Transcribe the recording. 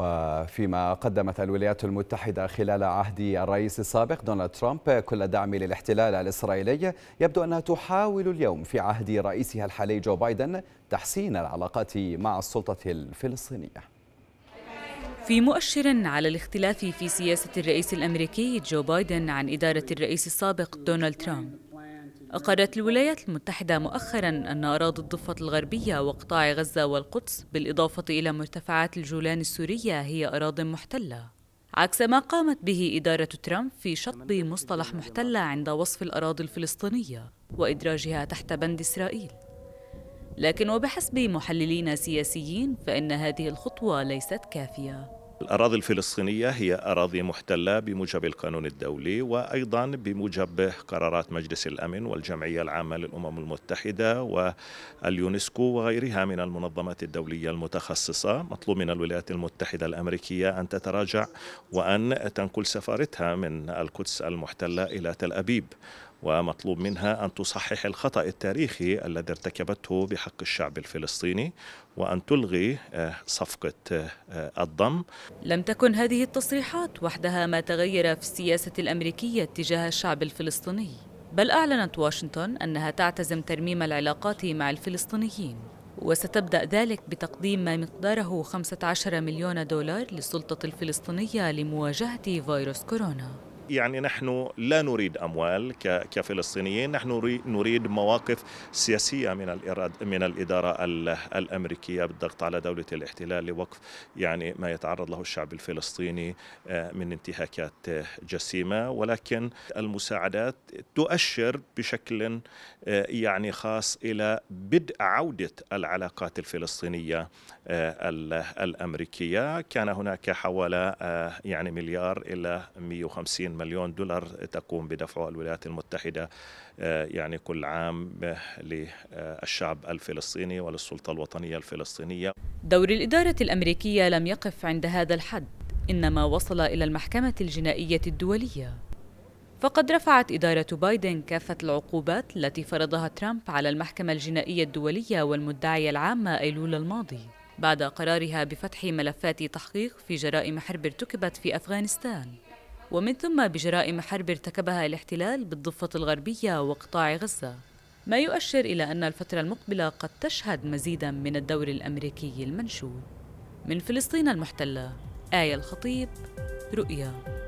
وفيما قدمت الولايات المتحدة خلال عهد الرئيس السابق دونالد ترامب كل دعم للاحتلال الإسرائيلي يبدو أنها تحاول اليوم في عهد رئيسها الحالي جو بايدن تحسين العلاقات مع السلطة الفلسطينية في مؤشر على الاختلاف في سياسة الرئيس الأمريكي جو بايدن عن إدارة الرئيس السابق دونالد ترامب أقرت الولايات المتحدة مؤخرا أن أراضي الضفة الغربية وقطاع غزة والقدس بالإضافة إلى مرتفعات الجولان السورية هي أراضي محتلة عكس ما قامت به إدارة ترامب في شطب مصطلح محتلة عند وصف الأراضي الفلسطينية وإدراجها تحت بند إسرائيل لكن وبحسب محللين سياسيين فإن هذه الخطوة ليست كافية الأراضي الفلسطينية هي أراضي محتلة بموجب القانون الدولي وأيضا بموجب قرارات مجلس الأمن والجمعية العامة للأمم المتحدة واليونسكو وغيرها من المنظمات الدولية المتخصصة مطلوب من الولايات المتحدة الأمريكية أن تتراجع وأن تنقل سفارتها من القدس المحتلة إلى تل أبيب ومطلوب منها أن تصحح الخطأ التاريخي الذي ارتكبته بحق الشعب الفلسطيني وأن تلغي آه، صفقة آه، الضم لم تكن هذه التصريحات وحدها ما تغير في السياسة الأمريكية تجاه الشعب الفلسطيني بل أعلنت واشنطن أنها تعتزم ترميم العلاقات مع الفلسطينيين وستبدأ ذلك بتقديم ما مقداره 15 مليون دولار للسلطة الفلسطينية لمواجهة فيروس كورونا يعني نحن لا نريد اموال كفلسطينيين نحن نريد مواقف سياسيه من الإراد من الاداره الامريكيه بالضغط على دوله الاحتلال لوقف يعني ما يتعرض له الشعب الفلسطيني آه، من انتهاكات جسيمه ولكن المساعدات تؤشر بشكل آه، يعني خاص الى بدء عوده العلاقات الفلسطينيه آه، الامريكيه كان هناك حوالي يعني مليار الى 150 مليون دولار تقوم بدفعه الولايات المتحدة آه، يعني كل عام للشعب الفلسطيني وللسلطة الوطنية الفلسطينية دور الإدارة الأمريكية لم يقف عند هذا الحد إنما وصل إلى المحكمة الجنائية الدولية فقد رفعت إدارة بايدن كافة العقوبات التي فرضها ترامب على المحكمة الجنائية الدولية والمدعية العامة أيلول الماضي بعد قرارها بفتح ملفات تحقيق في جرائم حرب ارتكبت في أفغانستان ومن ثم بجرائم حرب ارتكبها الاحتلال بالضفة الغربية وقطاع غزة ما يؤشر إلى أن الفترة المقبلة قد تشهد مزيداً من الدور الأمريكي المنشود من فلسطين المحتلة آية الخطيب رؤيا